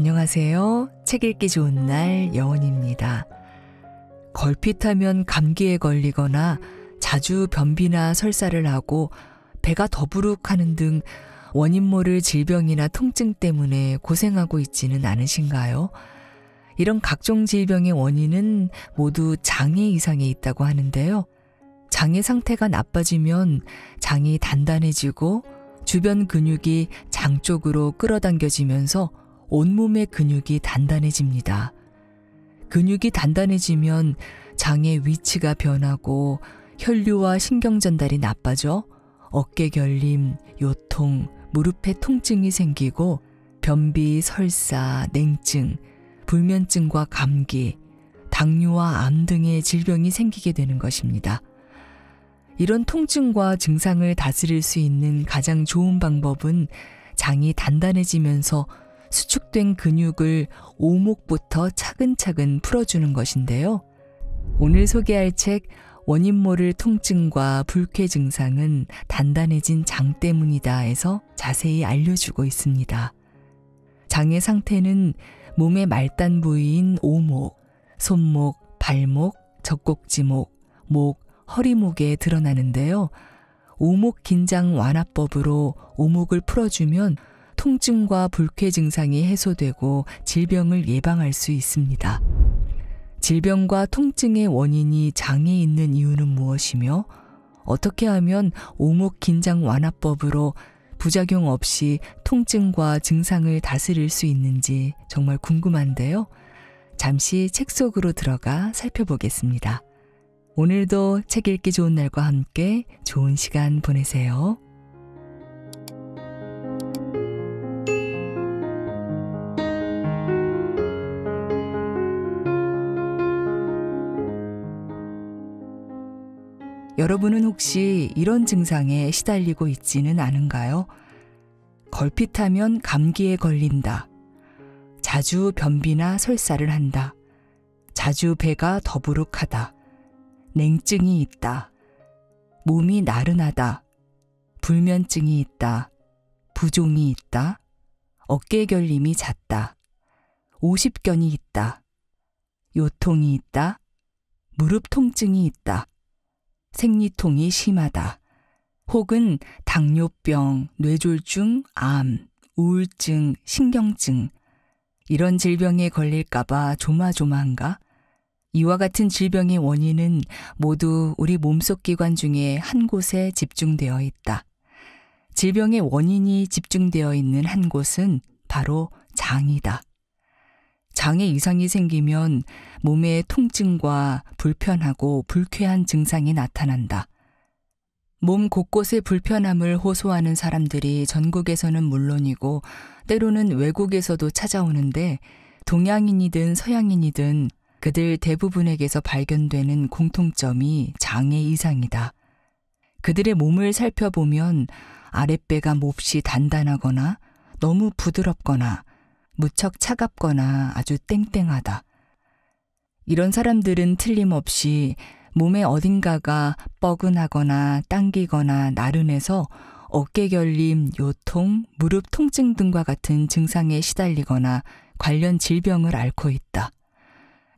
안녕하세요. 책 읽기 좋은 날 여원입니다. 걸핏하면 감기에 걸리거나 자주 변비나 설사를 하고 배가 더부룩하는 등 원인 모를 질병이나 통증 때문에 고생하고 있지는 않으신가요? 이런 각종 질병의 원인은 모두 장애 이상에 있다고 하는데요. 장애 상태가 나빠지면 장이 단단해지고 주변 근육이 장 쪽으로 끌어당겨지면서 온몸의 근육이 단단해집니다. 근육이 단단해지면 장의 위치가 변하고 혈류와 신경 전달이 나빠져 어깨 결림, 요통, 무릎에 통증이 생기고 변비, 설사, 냉증, 불면증과 감기, 당뇨와 암 등의 질병이 생기게 되는 것입니다. 이런 통증과 증상을 다스릴 수 있는 가장 좋은 방법은 장이 단단해지면서 수축된 근육을 오목부터 차근차근 풀어주는 것인데요. 오늘 소개할 책 원인 모를 통증과 불쾌 증상은 단단해진 장 때문이다 에서 자세히 알려주고 있습니다. 장의 상태는 몸의 말단 부위인 오목, 손목, 발목, 젖꼭지목, 목, 허리목에 드러나는데요. 오목 긴장 완화법으로 오목을 풀어주면 통증과 불쾌 증상이 해소되고 질병을 예방할 수 있습니다. 질병과 통증의 원인이 장에 있는 이유는 무엇이며 어떻게 하면 오목 긴장 완화법으로 부작용 없이 통증과 증상을 다스릴 수 있는지 정말 궁금한데요. 잠시 책 속으로 들어가 살펴보겠습니다. 오늘도 책 읽기 좋은 날과 함께 좋은 시간 보내세요. 여러분은 혹시 이런 증상에 시달리고 있지는 않은가요? 걸핏하면 감기에 걸린다. 자주 변비나 설사를 한다. 자주 배가 더부룩하다. 냉증이 있다. 몸이 나른하다. 불면증이 있다. 부종이 있다. 어깨 결림이 잦다. 오십견이 있다. 요통이 있다. 무릎 통증이 있다. 생리통이 심하다. 혹은 당뇨병, 뇌졸중, 암, 우울증, 신경증, 이런 질병에 걸릴까봐 조마조마한가? 이와 같은 질병의 원인은 모두 우리 몸속 기관 중에 한 곳에 집중되어 있다. 질병의 원인이 집중되어 있는 한 곳은 바로 장이다. 장애 이상이 생기면 몸에 통증과 불편하고 불쾌한 증상이 나타난다. 몸곳곳에 불편함을 호소하는 사람들이 전국에서는 물론이고 때로는 외국에서도 찾아오는데 동양인이든 서양인이든 그들 대부분에게서 발견되는 공통점이 장애 이상이다. 그들의 몸을 살펴보면 아랫배가 몹시 단단하거나 너무 부드럽거나 무척 차갑거나 아주 땡땡하다. 이런 사람들은 틀림없이 몸의 어딘가가 뻐근하거나 당기거나 나른해서 어깨 결림, 요통, 무릎 통증 등과 같은 증상에 시달리거나 관련 질병을 앓고 있다.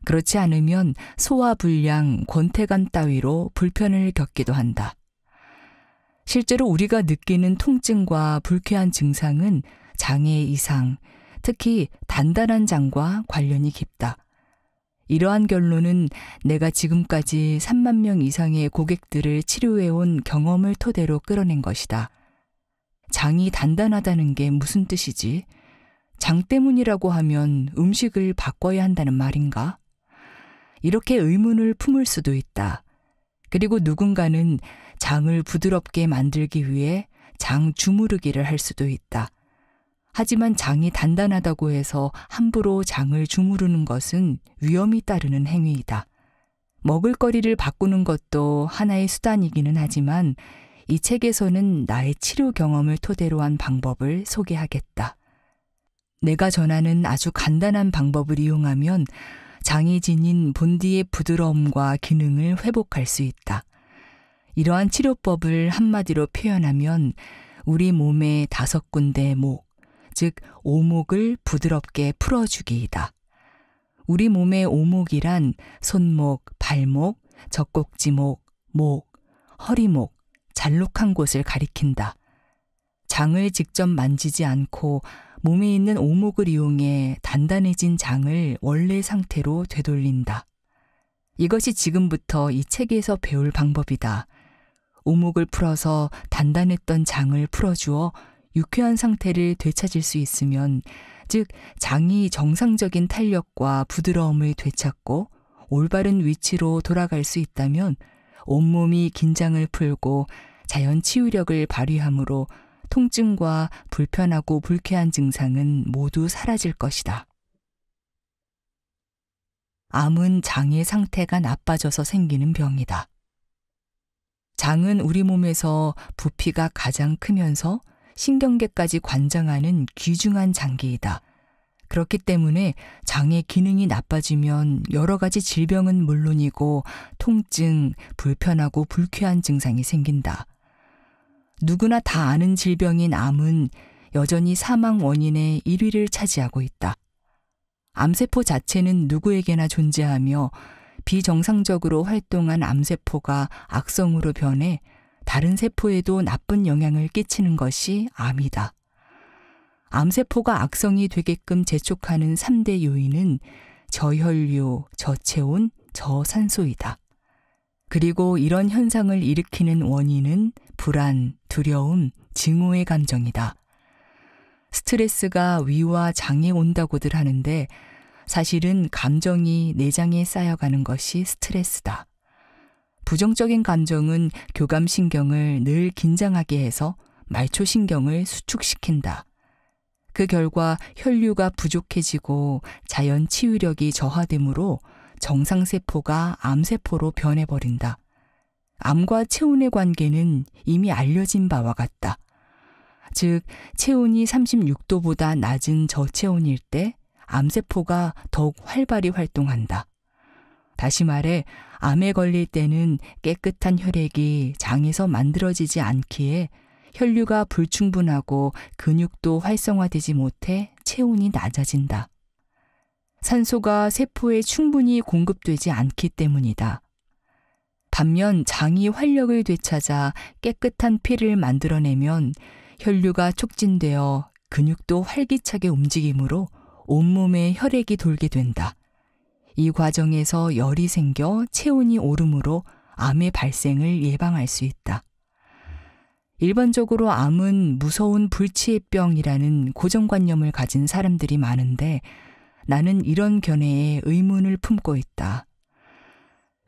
그렇지 않으면 소화불량, 권태감 따위로 불편을 겪기도 한다. 실제로 우리가 느끼는 통증과 불쾌한 증상은 장애 이상, 특히 단단한 장과 관련이 깊다. 이러한 결론은 내가 지금까지 3만 명 이상의 고객들을 치료해온 경험을 토대로 끌어낸 것이다. 장이 단단하다는 게 무슨 뜻이지? 장 때문이라고 하면 음식을 바꿔야 한다는 말인가? 이렇게 의문을 품을 수도 있다. 그리고 누군가는 장을 부드럽게 만들기 위해 장 주무르기를 할 수도 있다. 하지만 장이 단단하다고 해서 함부로 장을 주무르는 것은 위험이 따르는 행위이다. 먹을거리를 바꾸는 것도 하나의 수단이기는 하지만 이 책에서는 나의 치료 경험을 토대로 한 방법을 소개하겠다. 내가 전하는 아주 간단한 방법을 이용하면 장이 지닌 본디의 부드러움과 기능을 회복할 수 있다. 이러한 치료법을 한마디로 표현하면 우리 몸의 다섯 군데 목, 즉 오목을 부드럽게 풀어주기이다. 우리 몸의 오목이란 손목, 발목, 젖꼭지목, 목, 허리목, 잘록한 곳을 가리킨다. 장을 직접 만지지 않고 몸에 있는 오목을 이용해 단단해진 장을 원래 상태로 되돌린다. 이것이 지금부터 이 책에서 배울 방법이다. 오목을 풀어서 단단했던 장을 풀어주어 유쾌한 상태를 되찾을 수 있으면 즉 장이 정상적인 탄력과 부드러움을 되찾고 올바른 위치로 돌아갈 수 있다면 온몸이 긴장을 풀고 자연 치유력을 발휘하므로 통증과 불편하고 불쾌한 증상은 모두 사라질 것이다. 암은 장의 상태가 나빠져서 생기는 병이다. 장은 우리 몸에서 부피가 가장 크면서 신경계까지 관장하는 귀중한 장기이다. 그렇기 때문에 장의 기능이 나빠지면 여러 가지 질병은 물론이고 통증, 불편하고 불쾌한 증상이 생긴다. 누구나 다 아는 질병인 암은 여전히 사망 원인의 1위를 차지하고 있다. 암세포 자체는 누구에게나 존재하며 비정상적으로 활동한 암세포가 악성으로 변해 다른 세포에도 나쁜 영향을 끼치는 것이 암이다. 암세포가 악성이 되게끔 재촉하는 3대 요인은 저혈류, 저체온, 저산소이다. 그리고 이런 현상을 일으키는 원인은 불안, 두려움, 증오의 감정이다. 스트레스가 위와 장에 온다고들 하는데 사실은 감정이 내장에 쌓여가는 것이 스트레스다. 부정적인 감정은 교감신경을 늘 긴장하게 해서 말초신경을 수축시킨다. 그 결과 혈류가 부족해지고 자연 치유력이 저하되므로 정상세포가 암세포로 변해버린다. 암과 체온의 관계는 이미 알려진 바와 같다. 즉, 체온이 36도보다 낮은 저체온일 때 암세포가 더욱 활발히 활동한다. 다시 말해, 암에 걸릴 때는 깨끗한 혈액이 장에서 만들어지지 않기에 혈류가 불충분하고 근육도 활성화되지 못해 체온이 낮아진다. 산소가 세포에 충분히 공급되지 않기 때문이다. 반면 장이 활력을 되찾아 깨끗한 피를 만들어내면 혈류가 촉진되어 근육도 활기차게 움직이므로 온몸에 혈액이 돌게 된다. 이 과정에서 열이 생겨 체온이 오름으로 암의 발생을 예방할 수 있다. 일반적으로 암은 무서운 불치의병이라는 고정관념을 가진 사람들이 많은데 나는 이런 견해에 의문을 품고 있다.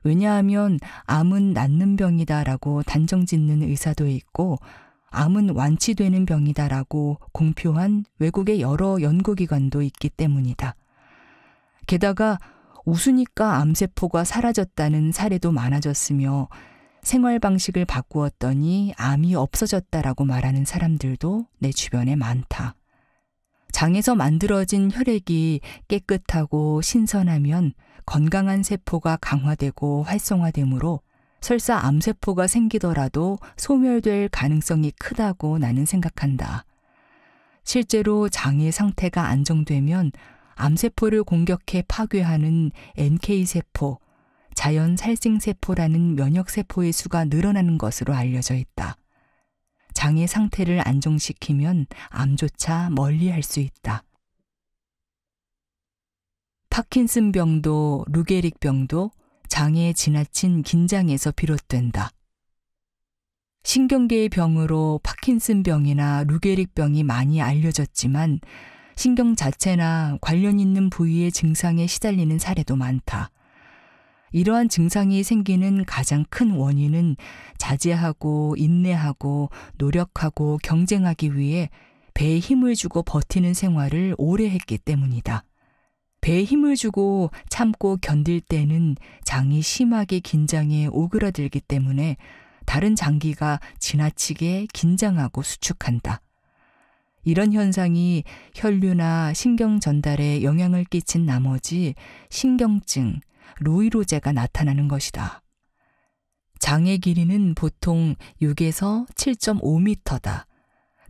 왜냐하면 암은 낫는 병이다라고 단정 짓는 의사도 있고 암은 완치되는 병이다라고 공표한 외국의 여러 연구기관도 있기 때문이다. 게다가 웃으니까 암세포가 사라졌다는 사례도 많아졌으며 생활 방식을 바꾸었더니 암이 없어졌다라고 말하는 사람들도 내 주변에 많다. 장에서 만들어진 혈액이 깨끗하고 신선하면 건강한 세포가 강화되고 활성화되므로 설사 암세포가 생기더라도 소멸될 가능성이 크다고 나는 생각한다. 실제로 장의 상태가 안정되면 암세포를 공격해 파괴하는 NK세포, 자연 살생세포라는 면역세포의 수가 늘어나는 것으로 알려져 있다. 장의 상태를 안정시키면 암조차 멀리 할수 있다. 파킨슨 병도 루게릭 병도 장애의 지나친 긴장에서 비롯된다. 신경계의 병으로 파킨슨 병이나 루게릭 병이 많이 알려졌지만 신경 자체나 관련 있는 부위의 증상에 시달리는 사례도 많다. 이러한 증상이 생기는 가장 큰 원인은 자제하고 인내하고 노력하고 경쟁하기 위해 배에 힘을 주고 버티는 생활을 오래 했기 때문이다. 배에 힘을 주고 참고 견딜 때는 장이 심하게 긴장해 오그라들기 때문에 다른 장기가 지나치게 긴장하고 수축한다. 이런 현상이 혈류나 신경 전달에 영향을 끼친 나머지 신경증, 로이로제가 나타나는 것이다. 장의 길이는 보통 6에서 7.5m다.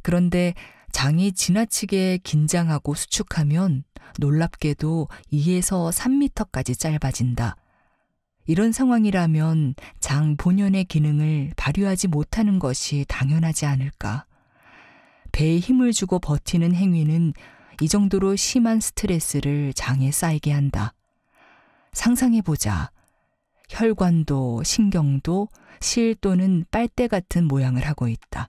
그런데 장이 지나치게 긴장하고 수축하면 놀랍게도 2에서 3m까지 짧아진다. 이런 상황이라면 장 본연의 기능을 발휘하지 못하는 것이 당연하지 않을까. 배에 힘을 주고 버티는 행위는 이 정도로 심한 스트레스를 장에 쌓이게 한다. 상상해보자. 혈관도 신경도 실 또는 빨대 같은 모양을 하고 있다.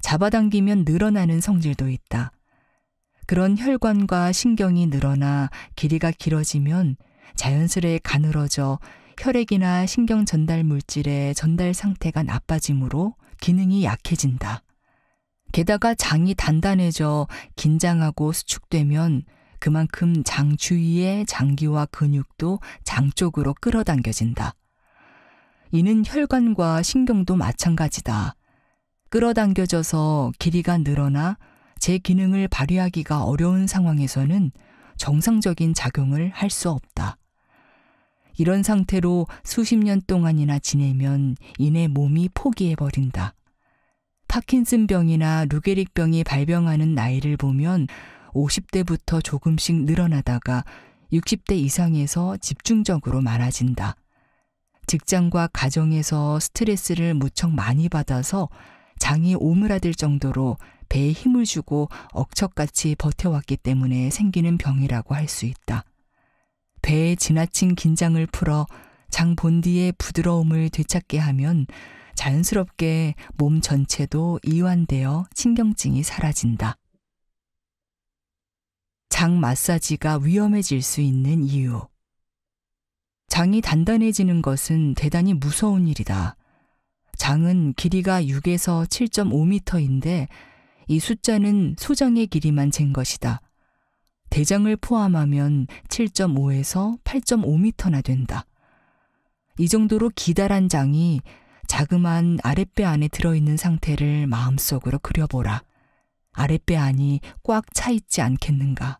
잡아당기면 늘어나는 성질도 있다. 그런 혈관과 신경이 늘어나 길이가 길어지면 자연스레 가늘어져 혈액이나 신경 전달 물질의 전달 상태가 나빠지므로 기능이 약해진다. 게다가 장이 단단해져 긴장하고 수축되면 그만큼 장 주위의 장기와 근육도 장 쪽으로 끌어당겨진다. 이는 혈관과 신경도 마찬가지다. 끌어당겨져서 길이가 늘어나 제 기능을 발휘하기가 어려운 상황에서는 정상적인 작용을 할 수 없다. 이런 상태로 수십 년 동안이나 지내면 이내 몸이 포기해버린다. 파킨슨병이나 루게릭병이 발병하는 나이를 보면 50대부터 조금씩 늘어나다가 60대 이상에서 집중적으로 많아진다. 직장과 가정에서 스트레스를 무척 많이 받아서 장이 오므라들 정도로 배에 힘을 주고 억척같이 버텨왔기 때문에 생기는 병이라고 할 수 있다. 배에 지나친 긴장을 풀어 장 본디의 부드러움을 되찾게 하면 자연스럽게 몸 전체도 이완되어 신경증이 사라진다. 장 마사지가 위험해질 수 있는 이유. 장이 단단해지는 것은 대단히 무서운 일이다. 장은 길이가 6에서 7.5m인데 이 숫자는 소장의 길이만 잰 것이다. 대장을 포함하면 7.5에서 8.5m나 된다. 이 정도로 기다란 장이 자그만 아랫배 안에 들어있는 상태를 마음속으로 그려보라. 아랫배 안이 꽉 차있지 않겠는가.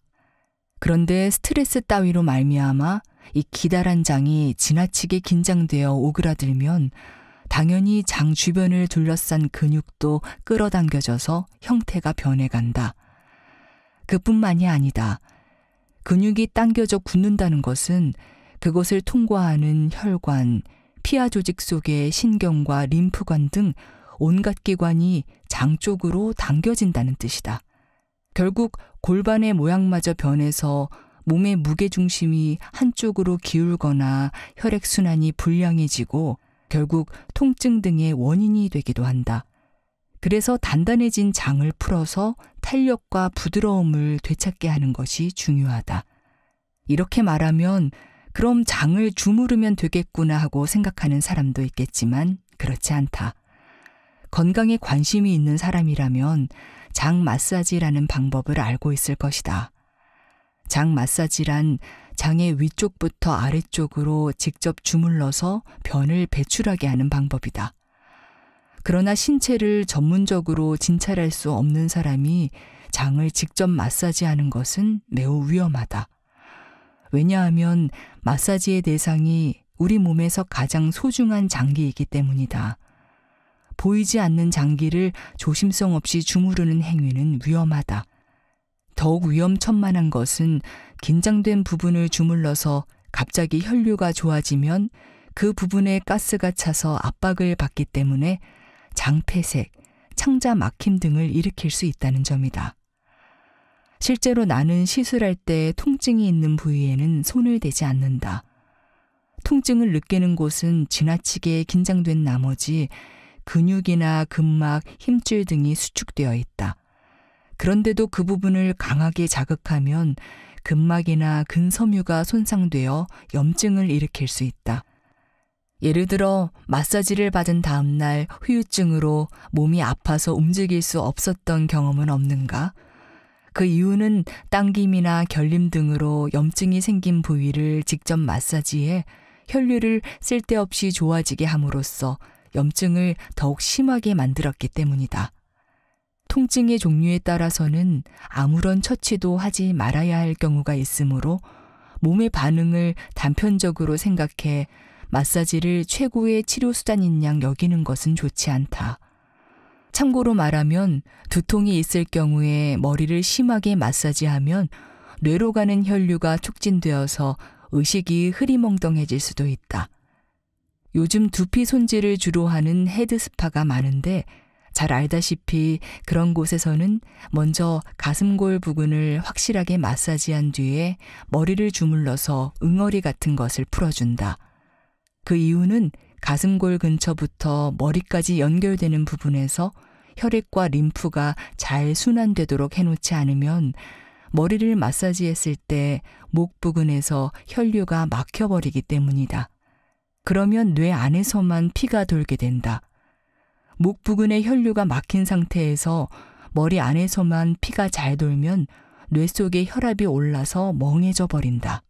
그런데 스트레스 따위로 말미암아 이 기다란 장이 지나치게 긴장되어 오그라들면 당연히 장 주변을 둘러싼 근육도 끌어당겨져서 형태가 변해간다. 그뿐만이 아니다. 근육이 당겨져 굳는다는 것은 그것을 통과하는 혈관, 피하 조직 속의 신경과 림프관 등 온갖 기관이 장 쪽으로 당겨진다는 뜻이다. 결국 골반의 모양마저 변해서 몸의 무게중심이 한쪽으로 기울거나 혈액순환이 불량해지고 결국 통증 등의 원인이 되기도 한다. 그래서 단단해진 장을 풀어서 탄력과 부드러움을 되찾게 하는 것이 중요하다. 이렇게 말하면 그럼 장을 주무르면 되겠구나 하고 생각하는 사람도 있겠지만 그렇지 않다. 건강에 관심이 있는 사람이라면 장 마사지라는 방법을 알고 있을 것이다. 장 마사지란 장의 위쪽부터 아래쪽으로 직접 주물러서 변을 배출하게 하는 방법이다. 그러나 신체를 전문적으로 진찰할 수 없는 사람이 장을 직접 마사지하는 것은 매우 위험하다. 왜냐하면 마사지의 대상이 우리 몸에서 가장 소중한 장기이기 때문이다. 보이지 않는 장기를 조심성 없이 주무르는 행위는 위험하다. 더욱 위험천만한 것은 긴장된 부분을 주물러서 갑자기 혈류가 좋아지면 그 부분에 가스가 차서 압박을 받기 때문에 장폐색, 창자 막힘 등을 일으킬 수 있다는 점이다. 실제로 나는 시술할 때 통증이 있는 부위에는 손을 대지 않는다. 통증을 느끼는 곳은 지나치게 긴장된 나머지 근육이나 근막, 힘줄 등이 수축되어 있다. 그런데도 그 부분을 강하게 자극하면 근막이나 근섬유가 손상되어 염증을 일으킬 수 있다. 예를 들어 마사지를 받은 다음날 후유증으로 몸이 아파서 움직일 수 없었던 경험은 없는가? 그 이유는 당김이나 결림 등으로 염증이 생긴 부위를 직접 마사지해 혈류를 쓸데없이 좋아지게 함으로써 염증을 더욱 심하게 만들었기 때문이다. 통증의 종류에 따라서는 아무런 처치도 하지 말아야 할 경우가 있으므로 몸의 반응을 단편적으로 생각해 마사지를 최고의 치료수단인 양 여기는 것은 좋지 않다. 참고로 말하면 두통이 있을 경우에 머리를 심하게 마사지하면 뇌로 가는 혈류가 촉진되어서 의식이 흐리멍덩해질 수도 있다. 요즘 두피 손질을 주로 하는 헤드스파가 많은데 잘 알다시피 그런 곳에서는 먼저 가슴골 부근을 확실하게 마사지한 뒤에 머리를 주물러서 응어리 같은 것을 풀어준다. 그 이유는 가슴골 근처부터 머리까지 연결되는 부분에서 혈액과 림프가 잘 순환되도록 해놓지 않으면 머리를 마사지했을 때 목 부근에서 혈류가 막혀버리기 때문이다. 그러면 뇌 안에서만 피가 돌게 된다. 목부근에 혈류가 막힌 상태에서 머리 안에서만 피가 잘 돌면 뇌속에 혈압이 올라서 멍해져 버린다.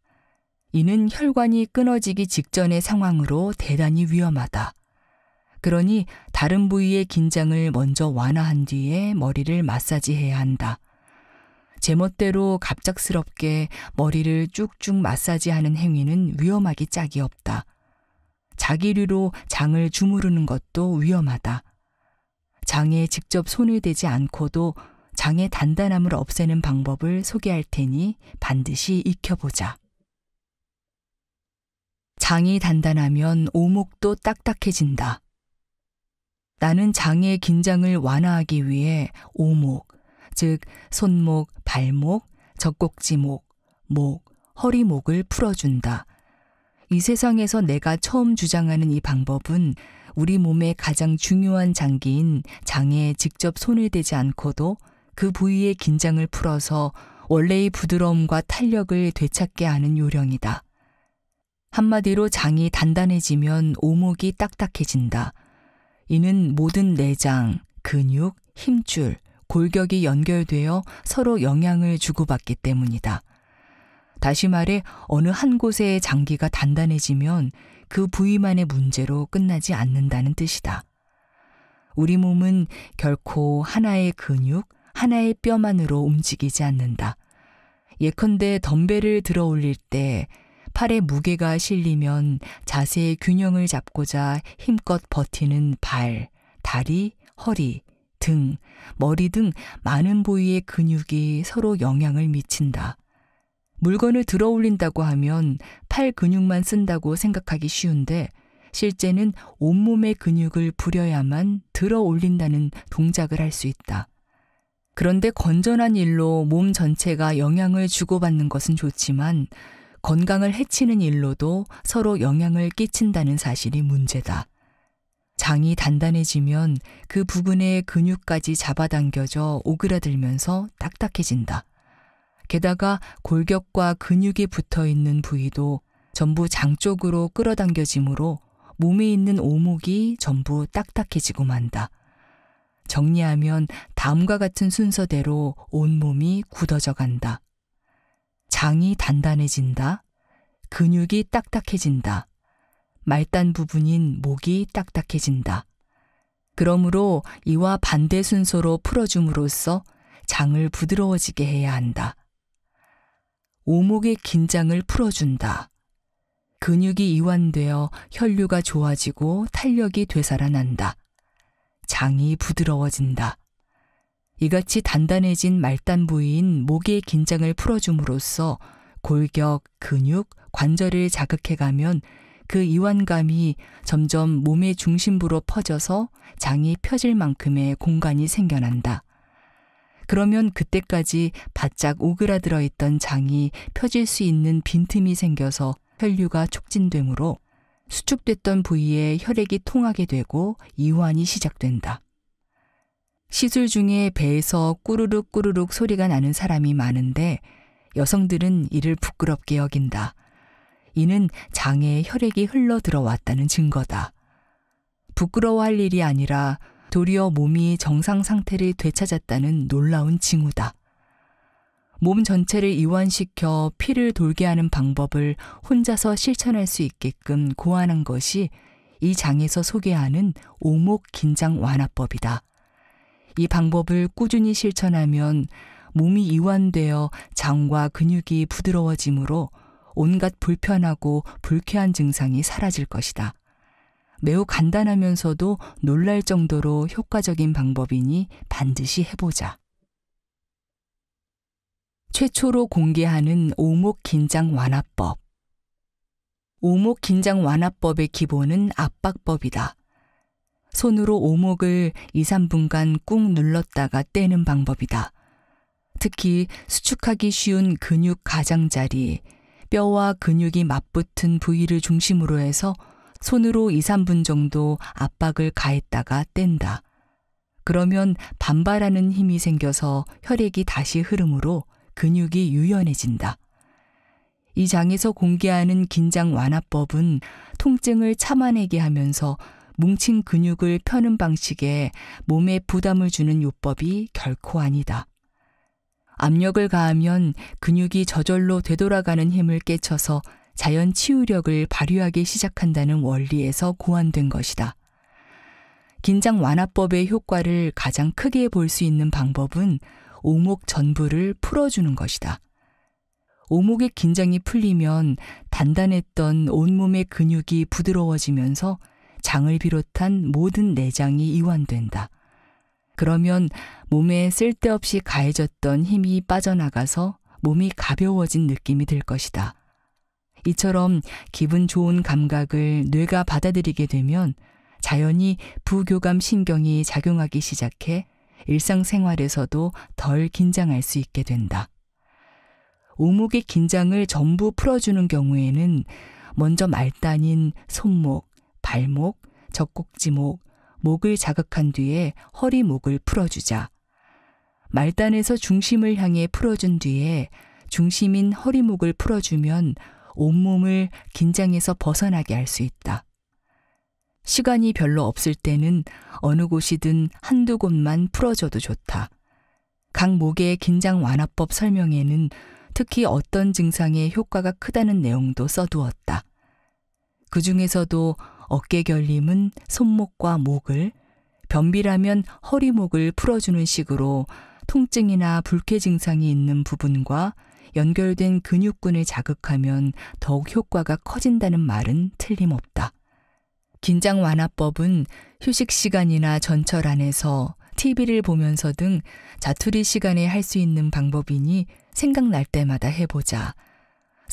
이는 혈관이 끊어지기 직전의 상황으로 대단히 위험하다. 그러니 다른 부위의 긴장을 먼저 완화한 뒤에 머리를 마사지해야 한다. 제멋대로 갑작스럽게 머리를 쭉쭉 마사지하는 행위는 위험하기 짝이 없다. 자기류로 장을 주무르는 것도 위험하다. 장에 직접 손을 대지 않고도 장의 단단함을 없애는 방법을 소개할 테니 반드시 익혀보자. 장이 단단하면 오목도 딱딱해진다. 나는 장의 긴장을 완화하기 위해 오목, 즉 손목, 발목, 젖꼭지목, 목, 허리목을 풀어준다. 이 세상에서 내가 처음 주장하는 이 방법은 우리 몸의 가장 중요한 장기인 장에 직접 손을 대지 않고도 그 부위의 긴장을 풀어서 원래의 부드러움과 탄력을 되찾게 하는 요령이다. 한마디로 장이 단단해지면 오목이 딱딱해진다. 이는 모든 내장, 근육, 힘줄, 골격이 연결되어 서로 영향을 주고받기 때문이다. 다시 말해 어느 한 곳의 장기가 단단해지면 그 부위만의 문제로 끝나지 않는다는 뜻이다. 우리 몸은 결코 하나의 근육, 하나의 뼈만으로 움직이지 않는다. 예컨대 덤벨을 들어 올릴 때 팔의 무게가 실리면 자세의 균형을 잡고자 힘껏 버티는 발, 다리, 허리, 등, 머리 등 많은 부위의 근육이 서로 영향을 미친다. 물건을 들어 올린다고 하면 팔 근육만 쓴다고 생각하기 쉬운데 실제는 온몸의 근육을 부려야만 들어 올린다는 동작을 할 수 있다. 그런데 건전한 일로 몸 전체가 영향을 주고받는 것은 좋지만 건강을 해치는 일로도 서로 영향을 끼친다는 사실이 문제다. 장이 단단해지면 그 부근의 근육까지 잡아당겨져 오그라들면서 딱딱해진다. 게다가 골격과 근육이 붙어 있는 부위도 전부 장 쪽으로 끌어당겨지므로 몸에 있는 오목이 전부 딱딱해지고 만다. 정리하면 다음과 같은 순서대로 온몸이 굳어져 간다. 장이 단단해진다. 근육이 딱딱해진다. 말단 부분인 목이 딱딱해진다. 그러므로 이와 반대 순서로 풀어줌으로써 장을 부드러워지게 해야 한다. 오목의 긴장을 풀어준다. 근육이 이완되어 혈류가 좋아지고 탄력이 되살아난다. 장이 부드러워진다. 이같이 단단해진 말단 부위인 목의 긴장을 풀어줌으로써 골격, 근육, 관절을 자극해가면 그 이완감이 점점 몸의 중심부로 퍼져서 장이 펴질 만큼의 공간이 생겨난다. 그러면 그때까지 바짝 오그라들어 있던 장이 펴질 수 있는 빈틈이 생겨서 혈류가 촉진되므로 수축됐던 부위에 혈액이 통하게 되고 이완이 시작된다. 시술 중에 배에서 꾸르륵 꾸르륵 소리가 나는 사람이 많은데 여성들은 이를 부끄럽게 여긴다. 이는 장에 혈액이 흘러 들어왔다는 증거다. 부끄러워할 일이 아니라 도리어 몸이 정상 상태를 되찾았다는 놀라운 징후다. 몸 전체를 이완시켜 피를 돌게 하는 방법을 혼자서 실천할 수 있게끔 고안한 것이 이 장에서 소개하는 오목 긴장 완화법이다. 이 방법을 꾸준히 실천하면 몸이 이완되어 장과 근육이 부드러워지므로 온갖 불편하고 불쾌한 증상이 사라질 것이다. 매우 간단하면서도 놀랄 정도로 효과적인 방법이니 반드시 해보자. 최초로 공개하는 오목 긴장 완화법. 오목 긴장 완화법의 기본은 압박법이다. 손으로 오목을 2, 3분간 꾹 눌렀다가 떼는 방법이다. 특히 수축하기 쉬운 근육 가장자리, 뼈와 근육이 맞붙은 부위를 중심으로 해서 손으로 2, 3분 정도 압박을 가했다가 뗀다. 그러면 반발하는 힘이 생겨서 혈액이 다시 흐름으로 근육이 유연해진다. 이 장에서 공개하는 긴장 완화법은 통증을 참아내게 하면서 뭉친 근육을 펴는 방식에 몸에 부담을 주는 요법이 결코 아니다. 압력을 가하면 근육이 저절로 되돌아가는 힘을 깨쳐서 자연 치유력을 발휘하기 시작한다는 원리에서 고안된 것이다. 긴장 완화법의 효과를 가장 크게 볼 수 있는 방법은 오목 전부를 풀어주는 것이다. 오목의 긴장이 풀리면 단단했던 온몸의 근육이 부드러워지면서 장을 비롯한 모든 내장이 이완된다. 그러면 몸에 쓸데없이 가해졌던 힘이 빠져나가서 몸이 가벼워진 느낌이 들 것이다. 이처럼 기분 좋은 감각을 뇌가 받아들이게 되면 자연히 부교감 신경이 작용하기 시작해 일상생활에서도 덜 긴장할 수 있게 된다. 오목의 긴장을 전부 풀어주는 경우에는 먼저 말단인 손목, 발목, 젖꼭지목, 목을 자극한 뒤에 허리목을 풀어주자. 말단에서 중심을 향해 풀어준 뒤에 중심인 허리목을 풀어주면 온몸을 긴장에서 벗어나게 할 수 있다. 시간이 별로 없을 때는 어느 곳이든 한두 곳만 풀어줘도 좋다. 각 목의 긴장 완화법 설명에는 특히 어떤 증상에 효과가 크다는 내용도 써두었다. 그 중에서도 어깨 결림은 손목과 목을, 변비라면 허리목을 풀어주는 식으로 통증이나 불쾌 증상이 있는 부분과 연결된 근육군을 자극하면 더욱 효과가 커진다는 말은 틀림없다. 긴장 완화법은 휴식 시간이나 전철 안에서 TV를 보면서 등 자투리 시간에 할 수 있는 방법이니 생각날 때마다 해보자.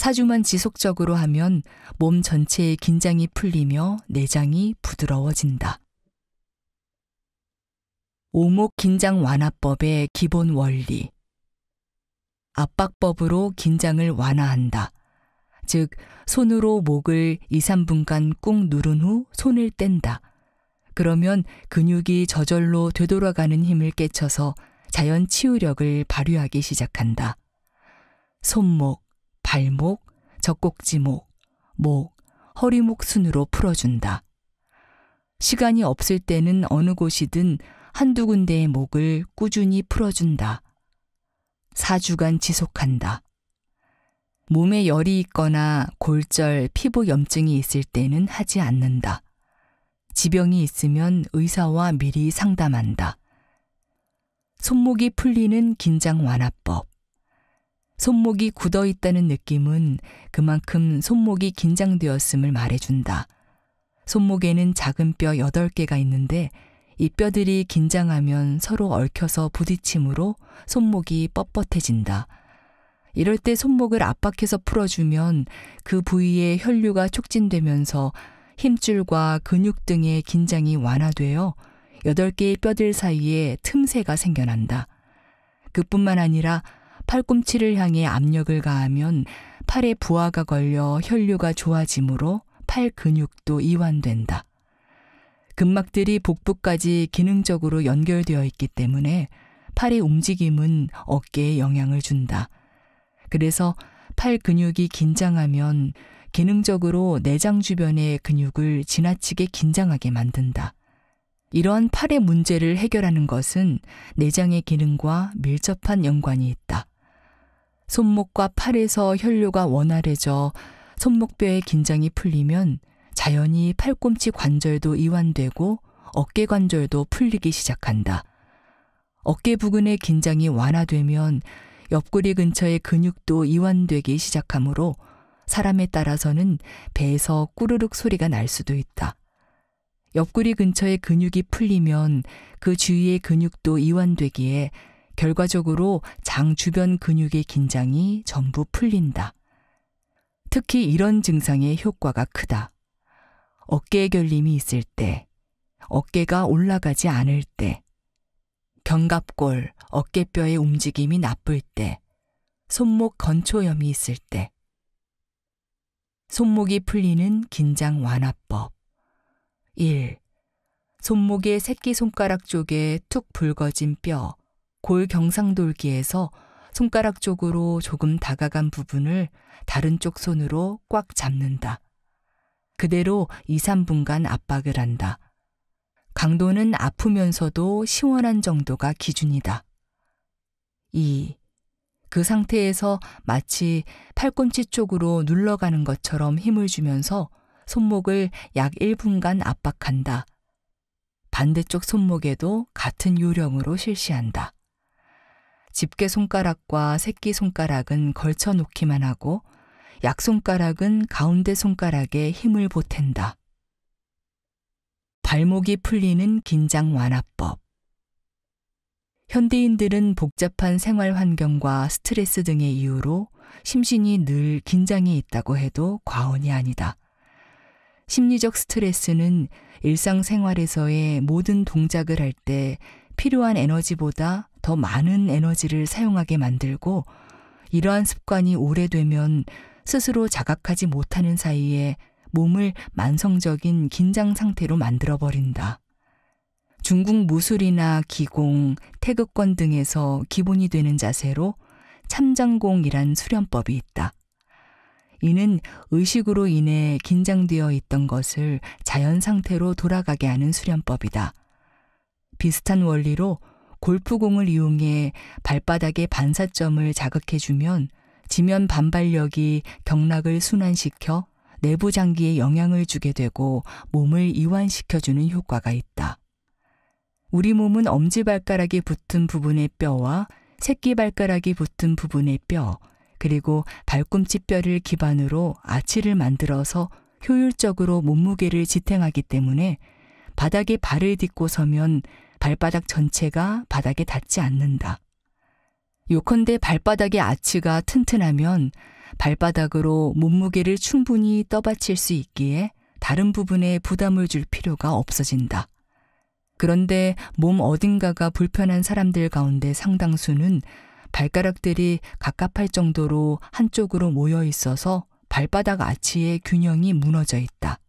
사주만 지속적으로 하면 몸 전체의 긴장이 풀리며 내장이 부드러워진다. 오목 긴장 완화법의 기본 원리. 압박법으로 긴장을 완화한다. 즉, 손으로 목을 2, 3분간 꾹 누른 후 손을 뗀다. 그러면 근육이 저절로 되돌아가는 힘을 깨쳐서 자연 치유력을 발휘하기 시작한다. 손목, 발목, 젖꼭지목, 목, 허리목 순으로 풀어준다. 시간이 없을 때는 어느 곳이든 한두 군데의 목을 꾸준히 풀어준다. 4주간 지속한다. 몸에 열이 있거나 골절, 피부 염증이 있을 때는 하지 않는다. 지병이 있으면 의사와 미리 상담한다. 손목이 풀리는 긴장 완화법. 손목이 굳어 있다는 느낌은 그만큼 손목이 긴장되었음을 말해준다. 손목에는 작은 뼈 8개가 있는데 이 뼈들이 긴장하면 서로 얽혀서 부딪힘으로 손목이 뻣뻣해진다. 이럴 때 손목을 압박해서 풀어주면 그 부위의 혈류가 촉진되면서 힘줄과 근육 등의 긴장이 완화되어 8개의 뼈들 사이에 틈새가 생겨난다. 그뿐만 아니라 팔꿈치를 향해 압력을 가하면 팔에 부하가 걸려 혈류가 좋아지므로 팔 근육도 이완된다. 근막들이 복부까지 기능적으로 연결되어 있기 때문에 팔의 움직임은 어깨에 영향을 준다. 그래서 팔 근육이 긴장하면 기능적으로 내장 주변의 근육을 지나치게 긴장하게 만든다. 이러한 팔의 문제를 해결하는 것은 내장의 기능과 밀접한 연관이 있다. 손목과 팔에서 혈류가 원활해져 손목뼈의 긴장이 풀리면 자연히 팔꿈치 관절도 이완되고 어깨 관절도 풀리기 시작한다. 어깨 부근의 긴장이 완화되면 옆구리 근처의 근육도 이완되기 시작하므로 사람에 따라서는 배에서 꾸르륵 소리가 날 수도 있다. 옆구리 근처의 근육이 풀리면 그 주위의 근육도 이완되기에 결과적으로 장 주변 근육의 긴장이 전부 풀린다. 특히 이런 증상의 효과가 크다. 어깨 결림이 있을 때, 어깨가 올라가지 않을 때, 견갑골, 어깨뼈의 움직임이 나쁠 때, 손목 건초염이 있을 때, 손목이 풀리는 긴장 완화법. 1. 손목의 새끼손가락 쪽에 툭 붉어진 뼈골 경상돌기에서 손가락 쪽으로 조금 다가간 부분을 다른 쪽 손으로 꽉 잡는다. 그대로 2, 3분간 압박을 한다. 강도는 아프면서도 시원한 정도가 기준이다. 2. 그 상태에서 마치 팔꿈치 쪽으로 눌러가는 것처럼 힘을 주면서 손목을 약 1분간 압박한다. 반대쪽 손목에도 같은 요령으로 실시한다. 집게 손가락과 새끼 손가락은 걸쳐 놓기만 하고 약손가락은 가운데 손가락에 힘을 보탠다. 발목이 풀리는 긴장 완화법. 현대인들은 복잡한 생활 환경과 스트레스 등의 이유로 심신이 늘 긴장이 있다고 해도 과언이 아니다. 심리적 스트레스는 일상생활에서의 모든 동작을 할 때 필요한 에너지보다 더 많은 에너지를 사용하게 만들고 이러한 습관이 오래되면 스스로 자각하지 못하는 사이에 몸을 만성적인 긴장 상태로 만들어버린다. 중국 무술이나 기공, 태극권 등에서 기본이 되는 자세로 참장공이란 수련법이 있다. 이는 의식으로 인해 긴장되어 있던 것을 자연 상태로 돌아가게 하는 수련법이다. 비슷한 원리로 골프공을 이용해 발바닥의 반사점을 자극해주면 지면 반발력이 경락을 순환시켜 내부 장기에 영향을 주게 되고 몸을 이완시켜주는 효과가 있다. 우리 몸은 엄지발가락이 붙은 부분의 뼈와 새끼발가락이 붙은 부분의 뼈, 그리고 발꿈치 뼈를 기반으로 아치를 만들어서 효율적으로 몸무게를 지탱하기 때문에 바닥에 발을 딛고 서면 발바닥 전체가 바닥에 닿지 않는다. 요컨대 발바닥의 아치가 튼튼하면 발바닥으로 몸무게를 충분히 떠받칠 수 있기에 다른 부분에 부담을 줄 필요가 없어진다. 그런데 몸 어딘가가 불편한 사람들 가운데 상당수는 발가락들이 갑갑할 정도로 한쪽으로 모여 있어서 발바닥 아치의 균형이 무너져 있다.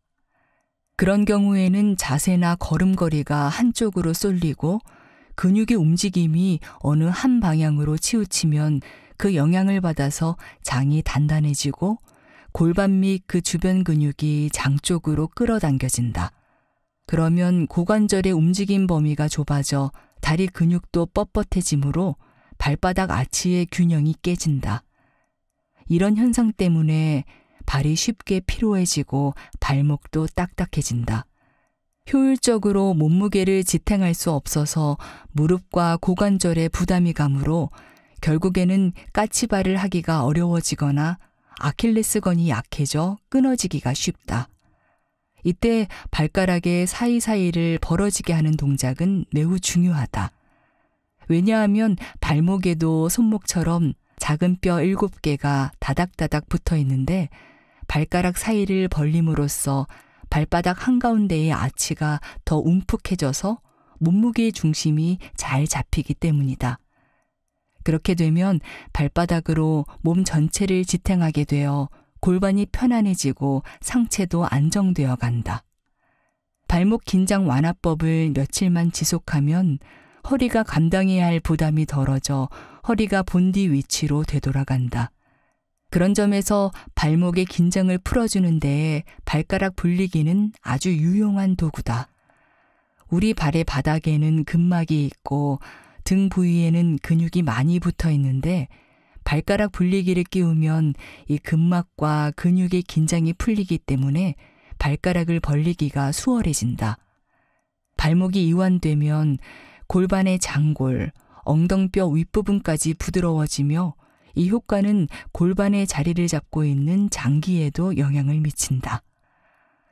그런 경우에는 자세나 걸음걸이가 한쪽으로 쏠리고 근육의 움직임이 어느 한 방향으로 치우치면 그 영향을 받아서 장이 단단해지고 골반 및 그 주변 근육이 장 쪽으로 끌어당겨진다. 그러면 고관절의 움직임 범위가 좁아져 다리 근육도 뻣뻣해지므로 발바닥 아치의 균형이 깨진다. 이런 현상 때문에 발이 쉽게 피로해지고 발목도 딱딱해진다. 효율적으로 몸무게를 지탱할 수 없어서 무릎과 고관절에 부담이 가므로 결국에는 까치발을 하기가 어려워지거나 아킬레스건이 약해져 끊어지기가 쉽다. 이때 발가락의 사이사이를 벌어지게 하는 동작은 매우 중요하다. 왜냐하면 발목에도 손목처럼 작은 뼈 7개가 다닥다닥 붙어 있는데 발가락 사이를 벌림으로써 발바닥 한가운데의 아치가 더 움푹해져서 몸무게의 중심이 잘 잡히기 때문이다. 그렇게 되면 발바닥으로 몸 전체를 지탱하게 되어 골반이 편안해지고 상체도 안정되어 간다. 발목 긴장 완화법을 며칠만 지속하면 허리가 감당해야 할 부담이 덜어져 허리가 본디 위치로 되돌아간다. 그런 점에서 발목의 긴장을 풀어주는데 발가락 불리기는 아주 유용한 도구다. 우리 발의 바닥에는 근막이 있고 등 부위에는 근육이 많이 붙어 있는데 발가락 불리기를 끼우면 이 근막과 근육의 긴장이 풀리기 때문에 발가락을 벌리기가 수월해진다. 발목이 이완되면 골반의 장골, 엉덩뼈 윗부분까지 부드러워지며 이 효과는 골반의 자리를 잡고 있는 장기에도 영향을 미친다.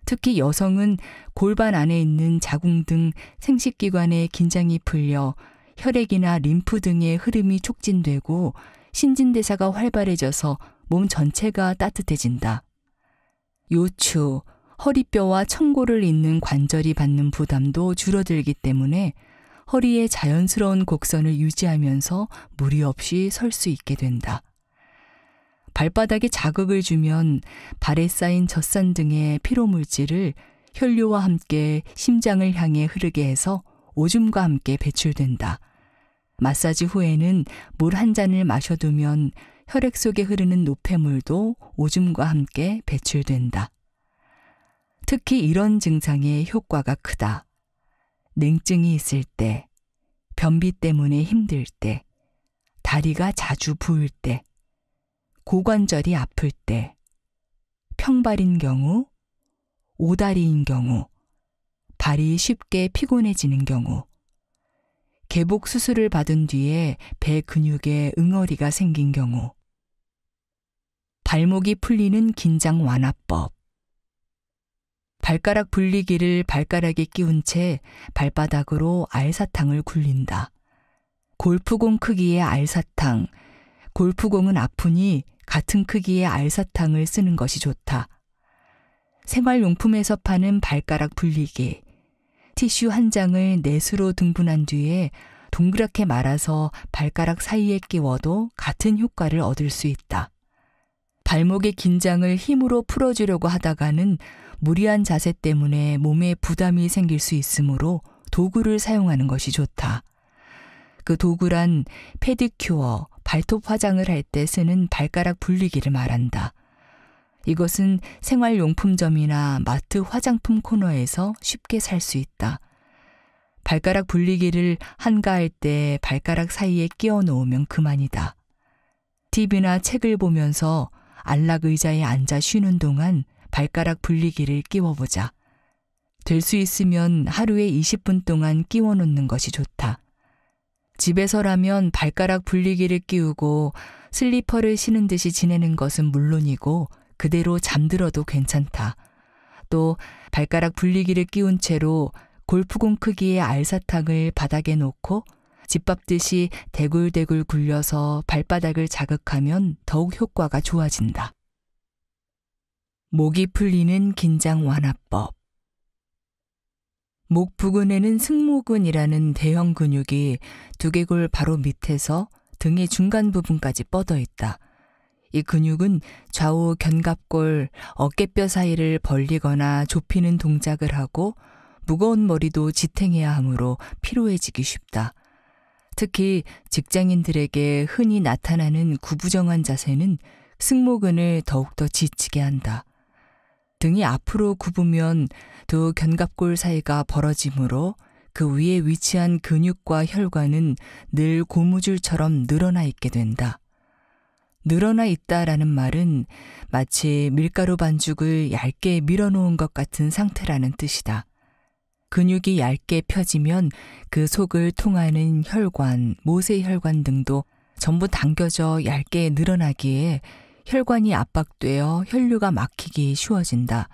특히 여성은 골반 안에 있는 자궁 등 생식기관의 긴장이 풀려 혈액이나 림프 등의 흐름이 촉진되고 신진대사가 활발해져서 몸 전체가 따뜻해진다. 요추, 허리뼈와 청골을 잇는 관절이 받는 부담도 줄어들기 때문에 허리의 자연스러운 곡선을 유지하면서 무리 없이 설 수 있게 된다. 발바닥에 자극을 주면 발에 쌓인 젖산 등의 피로물질을 혈류와 함께 심장을 향해 흐르게 해서 오줌과 함께 배출된다. 마사지 후에는 물 한 잔을 마셔두면 혈액 속에 흐르는 노폐물도 오줌과 함께 배출된다. 특히 이런 증상의 효과가 크다. 냉증이 있을 때, 변비 때문에 힘들 때, 다리가 자주 부을 때, 고관절이 아플 때, 평발인 경우, 오다리인 경우, 발이 쉽게 피곤해지는 경우, 개복 수술을 받은 뒤에 배 근육에 응어리가 생긴 경우, 발목이 풀리는 긴장 완화법, 발가락 불리기를 발가락에 끼운 채 발바닥으로 알사탕을 굴린다. 골프공 크기의 알사탕. 골프공은 아프니 같은 크기의 알사탕을 쓰는 것이 좋다. 생활용품에서 파는 발가락 불리기. 티슈 한 장을 넷으로 등분한 뒤에 동그랗게 말아서 발가락 사이에 끼워도 같은 효과를 얻을 수 있다. 발목의 긴장을 힘으로 풀어주려고 하다가는 무리한 자세 때문에 몸에 부담이 생길 수 있으므로 도구를 사용하는 것이 좋다. 그 도구란 페디큐어, 발톱 화장을 할 때 쓰는 발가락 분리기를 말한다. 이것은 생활용품점이나 마트 화장품 코너에서 쉽게 살 수 있다. 발가락 분리기를 한가할 때 발가락 사이에 끼워 놓으면 그만이다. TV나 책을 보면서 안락 의자에 앉아 쉬는 동안 발가락 불리기를 끼워보자. 될 수 있으면 하루에 20분 동안 끼워놓는 것이 좋다. 집에서라면 발가락 불리기를 끼우고 슬리퍼를 신은 듯이 지내는 것은 물론이고 그대로 잠들어도 괜찮다. 또 발가락 불리기를 끼운 채로 골프공 크기의 알사탕을 바닥에 놓고 집밥듯이 대굴대굴 굴려서 발바닥을 자극하면 더욱 효과가 좋아진다. 목이 풀리는 긴장 완화법. 목 부근에는 승모근이라는 대형 근육이 두개골 바로 밑에서 등의 중간 부분까지 뻗어 있다. 이 근육은 좌우 견갑골, 어깨뼈 사이를 벌리거나 좁히는 동작을 하고 무거운 머리도 지탱해야 하므로 피로해지기 쉽다. 특히 직장인들에게 흔히 나타나는 구부정한 자세는 승모근을 더욱더 지치게 한다. 등이 앞으로 굽으면 두 견갑골 사이가 벌어지므로 그 위에 위치한 근육과 혈관은 늘 고무줄처럼 늘어나 있게 된다. 늘어나 있다라는 말은 마치 밀가루 반죽을 얇게 밀어놓은 것 같은 상태라는 뜻이다. 근육이 얇게 펴지면 그 속을 통하는 혈관, 모세혈관 등도 전부 당겨져 얇게 늘어나기에 혈관이 압박되어 혈류가 막히기 쉬워진다.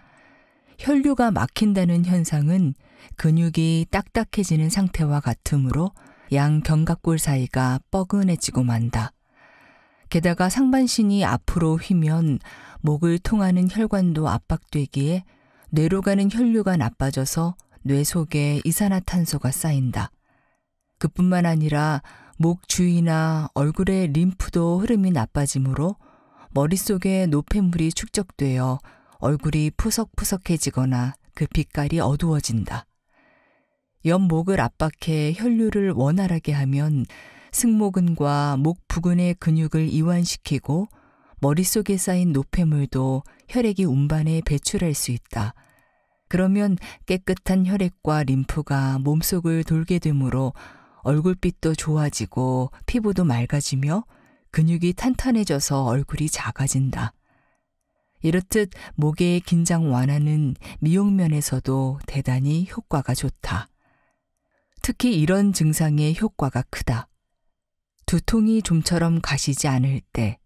혈류가 막힌다는 현상은 근육이 딱딱해지는 상태와 같으므로 양 견갑골 사이가 뻐근해지고 만다. 게다가 상반신이 앞으로 휘면 목을 통하는 혈관도 압박되기에 뇌로 가는 혈류가 나빠져서 뇌 속에 이산화탄소가 쌓인다. 그뿐만 아니라 목 주위나 얼굴의 림프도 흐름이 나빠지므로 머릿속에 노폐물이 축적되어 얼굴이 푸석푸석해지거나 그 빛깔이 어두워진다. 옆목을 압박해 혈류를 원활하게 하면 승모근과 목 부근의 근육을 이완시키고 머릿속에 쌓인 노폐물도 혈액이 운반에 배출할 수 있다. 그러면 깨끗한 혈액과 림프가 몸속을 돌게 되므로 얼굴빛도 좋아지고 피부도 맑아지며 근육이 탄탄해져서 얼굴이 작아진다. 이렇듯 목의 긴장 완화는 미용면에서도 대단히 효과가 좋다. 특히 이런 증상의 효과가 크다. 두통이 좀처럼 가시지 않을 때,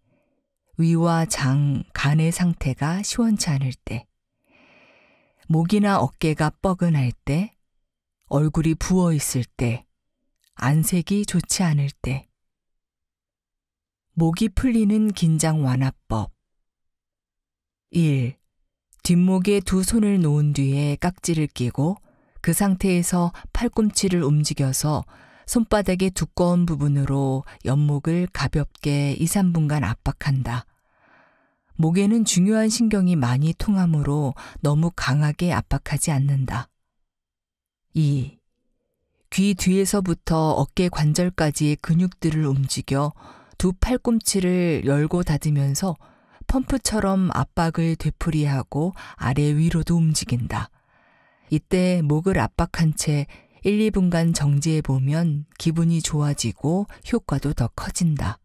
위와 장, 간의 상태가 시원치 않을 때, 목이나 어깨가 뻐근할 때, 얼굴이 부어 있을 때, 안색이 좋지 않을 때, 목이 풀리는 긴장 완화법 1. 뒷목에 두 손을 놓은 뒤에 깍지를 끼고 그 상태에서 팔꿈치를 움직여서 손바닥의 두꺼운 부분으로 옆목을 가볍게 2, 3분간 압박한다. 목에는 중요한 신경이 많이 통하므로 너무 강하게 압박하지 않는다. 2. 귀 뒤에서부터 어깨 관절까지의 근육들을 움직여 두 팔꿈치를 열고 닫으면서 펌프처럼 압박을 되풀이하고 아래 위로도 움직인다. 이때 목을 압박한 채 1, 2분간 정지해 보면 기분이 좋아지고 효과도 더 커진다.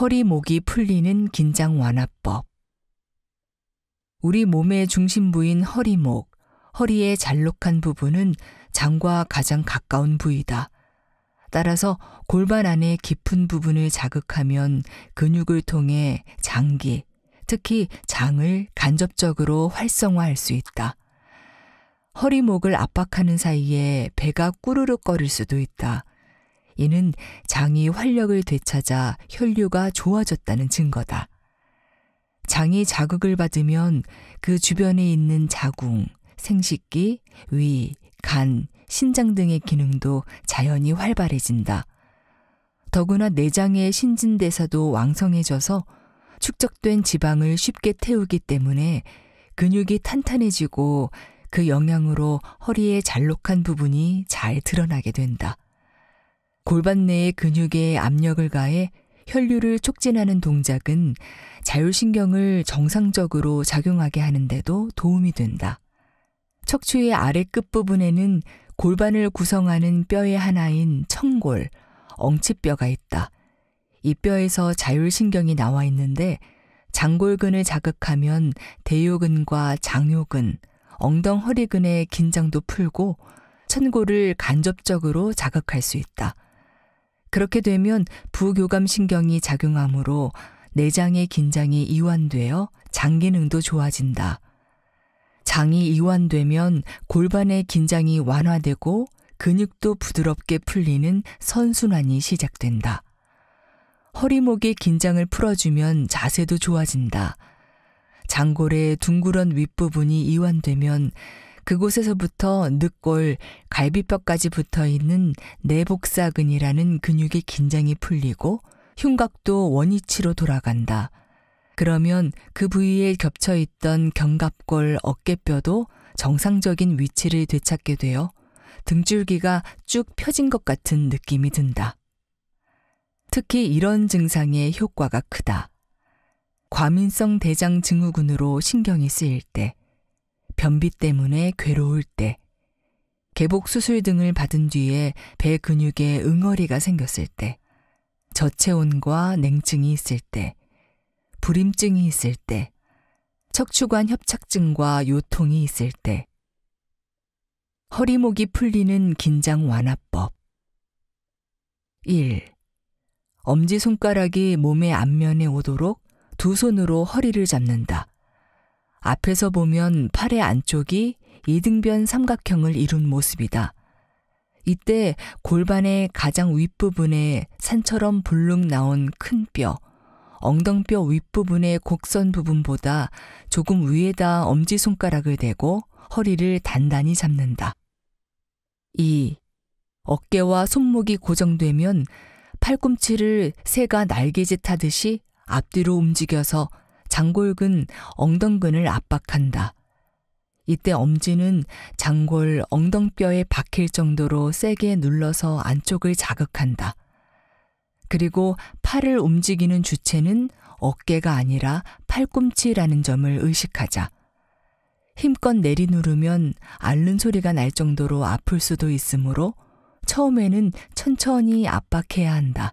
허리 목이 풀리는 긴장 완화법. 우리 몸의 중심부인 허리목, 허리의 잘록한 부분은 장과 가장 가까운 부위다. 따라서 골반 안의 깊은 부분을 자극하면 근육을 통해 장기, 특히 장을 간접적으로 활성화할 수 있다. 허리 목을 압박하는 사이에 배가 꾸르륵거릴 수도 있다. 이는 장이 활력을 되찾아 혈류가 좋아졌다는 증거다. 장이 자극을 받으면 그 주변에 있는 자궁, 생식기, 위, 간, 신장 등의 기능도 자연히 활발해진다. 더구나 내장의 신진대사도 왕성해져서 축적된 지방을 쉽게 태우기 때문에 근육이 탄탄해지고 그 영향으로 허리의 잘록한 부분이 잘 드러나게 된다. 골반 내의 근육에 압력을 가해 혈류를 촉진하는 동작은 자율신경을 정상적으로 작용하게 하는데도 도움이 된다. 척추의 아래 끝부분에는 골반을 구성하는 뼈의 하나인 청골, 엉치뼈가 있다. 이 뼈에서 자율신경이 나와 있는데 장골근을 자극하면 대요근과 장요근, 엉덩 허리근의 긴장도 풀고 천골을 간접적으로 자극할 수 있다. 그렇게 되면 부교감신경이 작용하므로 내장의 긴장이 이완되어 장기능도 좋아진다. 장이 이완되면 골반의 긴장이 완화되고 근육도 부드럽게 풀리는 선순환이 시작된다. 허리목의 긴장을 풀어주면 자세도 좋아진다. 장골의 둥그런 윗부분이 이완되면 그곳에서부터 늑골, 갈비뼈까지 붙어 있는 내복사근이라는 근육의 긴장이 풀리고 흉곽도 원위치로 돌아간다. 그러면 그 부위에 겹쳐 있던 견갑골 어깨뼈도 정상적인 위치를 되찾게 되어 등줄기가 쭉 펴진 것 같은 느낌이 든다. 특히 이런 증상의 효과가 크다. 과민성 대장 증후군으로 신경이 쓰일 때, 변비 때문에 괴로울 때, 개복 수술 등을 받은 뒤에 배 근육에 응어리가 생겼을 때, 저체온과 냉증이 있을 때, 불임증이 있을 때, 척추관 협착증과 요통이 있을 때, 허리목이 풀리는 긴장 완화법. 1. 엄지손가락이 몸의 앞면에 오도록 두 손으로 허리를 잡는다. 앞에서 보면 팔의 안쪽이 이등변 삼각형을 이룬 모습이다. 이때 골반의 가장 윗부분에 산처럼 불룩 나온 큰 뼈, 엉덩뼈 윗부분의 곡선 부분보다 조금 위에다 엄지손가락을 대고 허리를 단단히 잡는다. 2. 어깨와 손목이 고정되면 팔꿈치를 새가 날개짓 하듯이 앞뒤로 움직여서 장골근, 엉덩근을 압박한다. 이때 엄지는 장골, 엉덩뼈에 박힐 정도로 세게 눌러서 안쪽을 자극한다. 그리고 팔을 움직이는 주체는 어깨가 아니라 팔꿈치라는 점을 의식하자. 힘껏 내리누르면 앓는 소리가 날 정도로 아플 수도 있으므로 처음에는 천천히 압박해야 한다.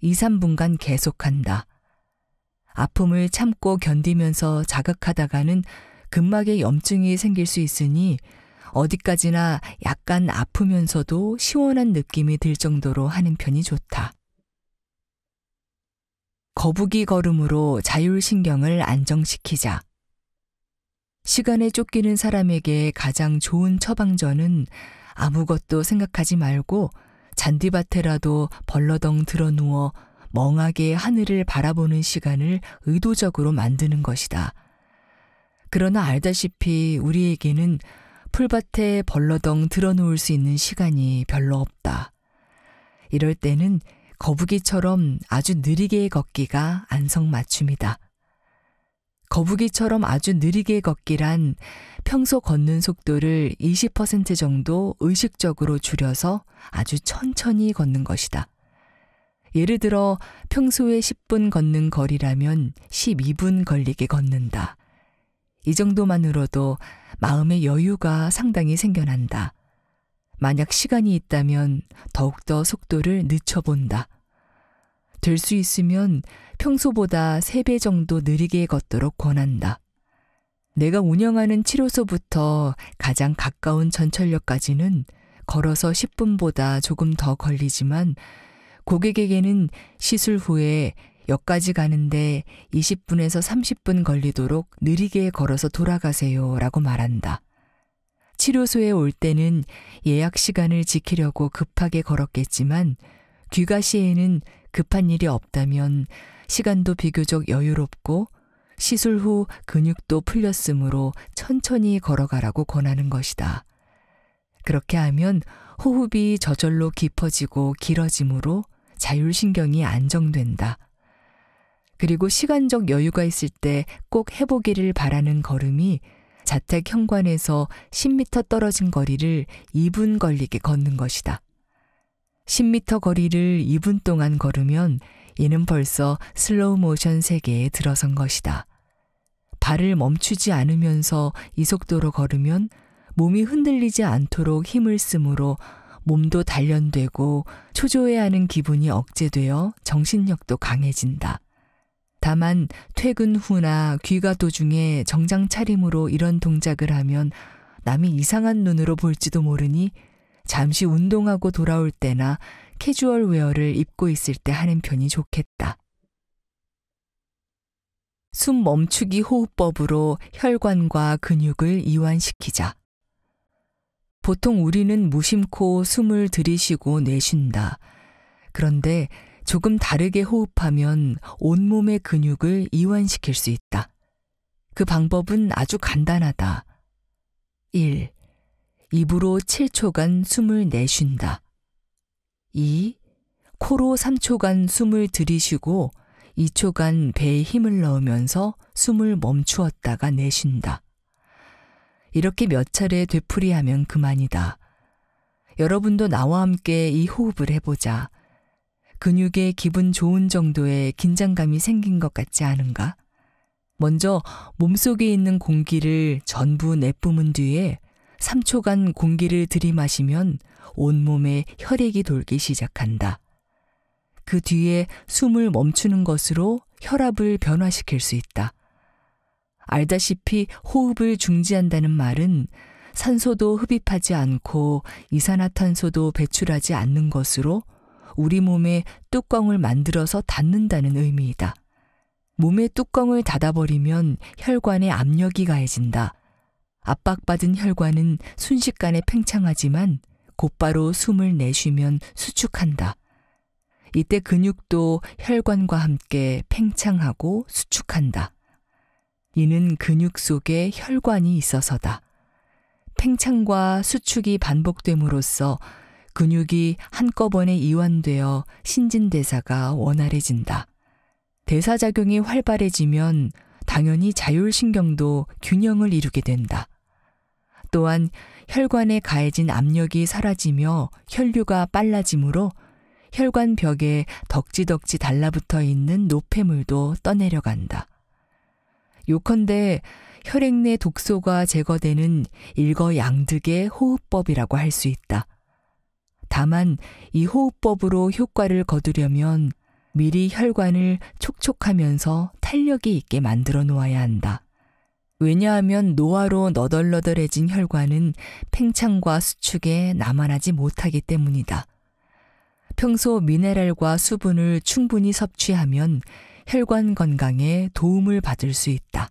2, 3분간 계속한다. 아픔을 참고 견디면서 자극하다가는 근막에 염증이 생길 수 있으니 어디까지나 약간 아프면서도 시원한 느낌이 들 정도로 하는 편이 좋다. 거북이 걸음으로 자율신경을 안정시키자. 시간에 쫓기는 사람에게 가장 좋은 처방전은 아무것도 생각하지 말고 잔디밭에라도 벌러덩 들어 누워 멍하게 하늘을 바라보는 시간을 의도적으로 만드는 것이다. 그러나 알다시피 우리에게는 풀밭에 벌러덩 들어 누울 수 있는 시간이 별로 없다. 이럴 때는 거북이처럼 아주 느리게 걷기가 안성맞춤이다. 거북이처럼 아주 느리게 걷기란 평소 걷는 속도를 20% 정도 의식적으로 줄여서 아주 천천히 걷는 것이다. 예를 들어 평소에 10분 걷는 거리라면 12분 걸리게 걷는다. 이 정도만으로도 마음의 여유가 상당히 생겨난다. 만약 시간이 있다면 더욱더 속도를 늦춰본다. 될 수 있으면 평소보다 3배 정도 느리게 걷도록 권한다. 내가 운영하는 치료소부터 가장 가까운 전철역까지는 걸어서 10분보다 조금 더 걸리지만 고객에게는 시술 후에 역까지 가는데 20분에서 30분 걸리도록 느리게 걸어서 돌아가세요 라고 말한다. 치료소에 올 때는 예약 시간을 지키려고 급하게 걸었겠지만 귀가 시에는 급한 일이 없다면 시간도 비교적 여유롭고 시술 후 근육도 풀렸으므로 천천히 걸어가라고 권하는 것이다. 그렇게 하면 호흡이 저절로 깊어지고 길어지므로 자율신경이 안정된다. 그리고 시간적 여유가 있을 때 꼭 해보기를 바라는 걸음이 자택 현관에서 10미터 떨어진 거리를 2분 걸리게 걷는 것이다. 10미터 거리를 2분 동안 걸으면 이는 벌써 슬로우 모션 세계에 들어선 것이다. 발을 멈추지 않으면서 이 속도로 걸으면 몸이 흔들리지 않도록 힘을 쓰므로 몸도 단련되고 초조해하는 기분이 억제되어 정신력도 강해진다. 다만 퇴근 후나 귀가 도중에 정장 차림으로 이런 동작을 하면 남이 이상한 눈으로 볼지도 모르니 잠시 운동하고 돌아올 때나 캐주얼 웨어를 입고 있을 때 하는 편이 좋겠다. 숨 멈추기 호흡법으로 혈관과 근육을 이완시키자. 보통 우리는 무심코 숨을 들이쉬고 내쉰다. 그런데 조금 다르게 호흡하면 온몸의 근육을 이완시킬 수 있다. 그 방법은 아주 간단하다. 1. 입으로 7초간 숨을 내쉰다. 2. 코로 3초간 숨을 들이쉬고 2초간 배에 힘을 넣으면서 숨을 멈추었다가 내쉰다. 이렇게 몇 차례 되풀이하면 그만이다. 여러분도 나와 함께 이 호흡을 해보자. 근육에 기분 좋은 정도의 긴장감이 생긴 것 같지 않은가? 먼저 몸속에 있는 공기를 전부 내뿜은 뒤에 3초간 공기를 들이마시면 온몸에 혈액이 돌기 시작한다. 그 뒤에 숨을 멈추는 것으로 혈압을 변화시킬 수 있다. 알다시피 호흡을 중지한다는 말은 산소도 흡입하지 않고 이산화탄소도 배출하지 않는 것으로 우리 몸의 뚜껑을 만들어서 닫는다는 의미이다. 몸의 뚜껑을 닫아버리면 혈관에 압력이 가해진다. 압박받은 혈관은 순식간에 팽창하지만 곧바로 숨을 내쉬면 수축한다. 이때 근육도 혈관과 함께 팽창하고 수축한다. 이는 근육 속에 혈관이 있어서다. 팽창과 수축이 반복됨으로써 근육이 한꺼번에 이완되어 신진대사가 원활해진다. 대사작용이 활발해지면 당연히 자율신경도 균형을 이루게 된다. 또한 혈관에 가해진 압력이 사라지며 혈류가 빨라지므로 혈관 벽에 덕지덕지 달라붙어 있는 노폐물도 떠내려간다. 요컨대 혈액 내 독소가 제거되는 일거양득의 호흡법이라고 할 수 있다. 다만 이 호흡법으로 효과를 거두려면 미리 혈관을 촉촉하면서 탄력이 있게 만들어 놓아야 한다. 왜냐하면 노화로 너덜너덜해진 혈관은 팽창과 수축에 남아나지 못하기 때문이다. 평소 미네랄과 수분을 충분히 섭취하면 혈관 건강에 도움을 받을 수 있다.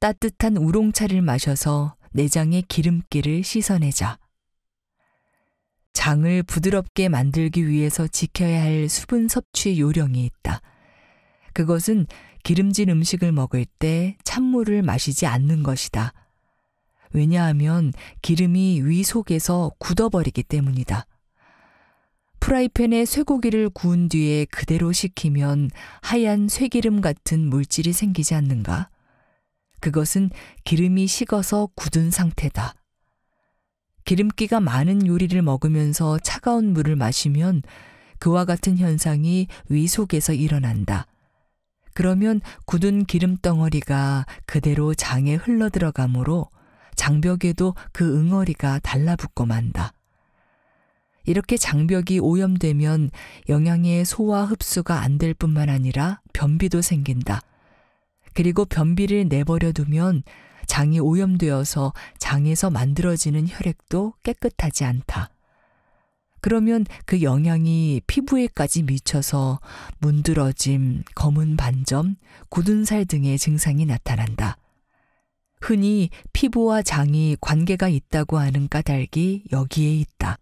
따뜻한 우롱차를 마셔서 내장의 기름기를 씻어내자. 장을 부드럽게 만들기 위해서 지켜야 할 수분 섭취 요령이 있다. 그것은 기름진 음식을 먹을 때 찬물을 마시지 않는 것이다. 왜냐하면 기름이 위 속에서 굳어버리기 때문이다. 프라이팬에 쇠고기를 구운 뒤에 그대로 식히면 하얀 쇠기름 같은 물질이 생기지 않는가? 그것은 기름이 식어서 굳은 상태다. 기름기가 많은 요리를 먹으면서 차가운 물을 마시면 그와 같은 현상이 위 속에서 일어난다. 그러면 굳은 기름 덩어리가 그대로 장에 흘러들어가므로 장벽에도 그 응어리가 달라붙고 만다. 이렇게 장벽이 오염되면 영양의 소화 흡수가 안 될 뿐만 아니라 변비도 생긴다. 그리고 변비를 내버려 두면 장이 오염되어서 장에서 만들어지는 혈액도 깨끗하지 않다. 그러면 그 영향이 피부에까지 미쳐서 문드러짐, 검은 반점, 굳은 살 등의 증상이 나타난다. 흔히 피부와 장이 관계가 있다고 하는 까닭이 여기에 있다.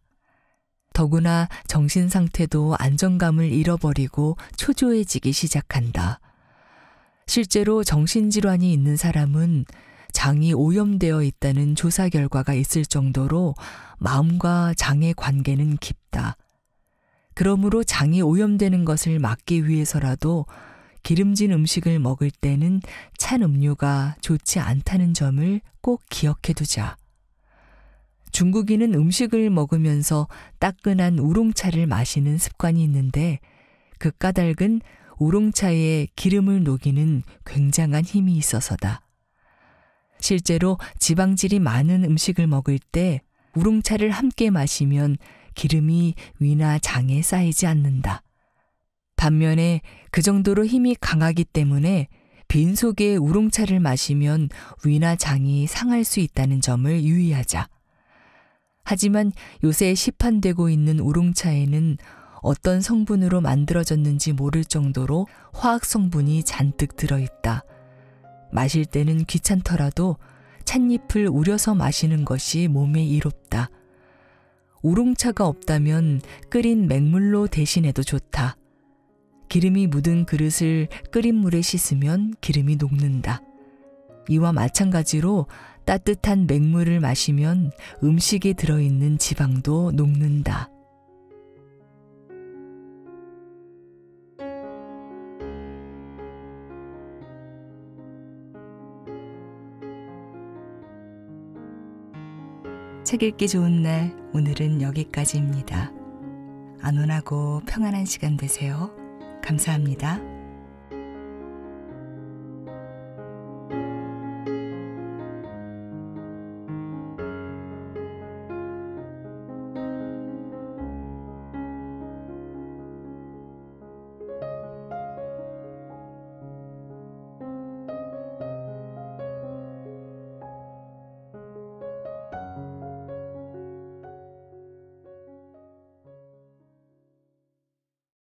더구나 정신 상태도 안정감을 잃어버리고 초조해지기 시작한다. 실제로 정신질환이 있는 사람은 장이 오염되어 있다는 조사 결과가 있을 정도로 마음과 장의 관계는 깊다. 그러므로 장이 오염되는 것을 막기 위해서라도 기름진 음식을 먹을 때는 찬 음료가 좋지 않다는 점을 꼭 기억해 두자. 중국인은 음식을 먹으면서 따끈한 우롱차를 마시는 습관이 있는데 그 까닭은 우롱차에 기름을 녹이는 굉장한 힘이 있어서다. 실제로 지방질이 많은 음식을 먹을 때 우롱차를 함께 마시면 기름이 위나 장에 쌓이지 않는다. 반면에 그 정도로 힘이 강하기 때문에 빈 속에 우롱차를 마시면 위나 장이 상할 수 있다는 점을 유의하자. 하지만 요새 시판되고 있는 우롱차에는 어떤 성분으로 만들어졌는지 모를 정도로 화학 성분이 잔뜩 들어있다. 마실 때는 귀찮더라도 찻잎을 우려서 마시는 것이 몸에 이롭다. 우롱차가 없다면 끓인 맹물로 대신해도 좋다. 기름이 묻은 그릇을 끓인 물에 씻으면 기름이 녹는다. 이와 마찬가지로 따뜻한 맹물을 마시면 음식에 들어있는 지방도 녹는다. 책 읽기 좋은 날 오늘은 여기까지입니다. 안온하고 평안한 시간 되세요. 감사합니다.